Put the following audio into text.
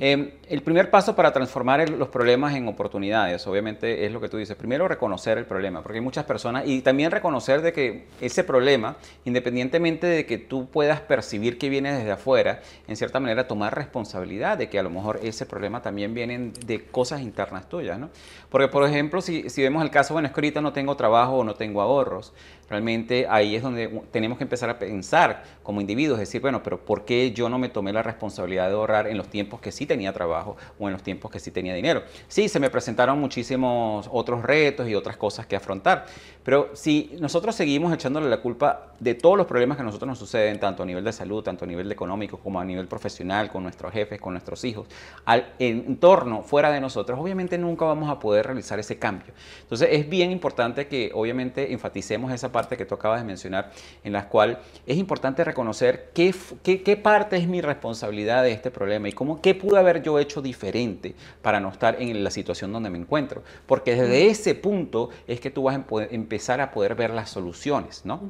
Em, el primer paso para transformar los problemas en oportunidades, obviamente, es lo que tú dices. Primero, reconocer el problema, porque hay muchas personas, y también reconocer de que ese problema, independientemente de que tú puedas percibir que viene desde afuera, en cierta manera tomar responsabilidad de que a lo mejor ese problema también viene de cosas internas tuyas, ¿no? Porque, por ejemplo, si, si vemos el caso, bueno, es que ahorita no tengo trabajo o no tengo ahorros, realmente ahí es donde tenemos que empezar a pensar como individuos, decir, bueno, pero ¿por qué yo no me tomé la responsabilidad de ahorrar en los tiempos que sí tenía trabajo o en los tiempos que sí tenía dinero. Sí, se me presentaron muchísimos otros retos y otras cosas que afrontar, pero si nosotros seguimos echándole la culpa de todos los problemas que a nosotros nos suceden, tanto a nivel de salud, tanto a nivel económico, como a nivel profesional, con nuestros jefes, con nuestros hijos, al entorno fuera de nosotros, obviamente nunca vamos a poder realizar ese cambio. Entonces es bien importante que obviamente enfaticemos esa parte que tú acabas de mencionar, en la cual es importante reconocer qué, qué, parte es mi responsabilidad de este problema y cómo, qué haber yo hecho diferente para no estar en la situación donde me encuentro? Porque desde ese punto es que tú vas a empezar a poder ver las soluciones, ¿no?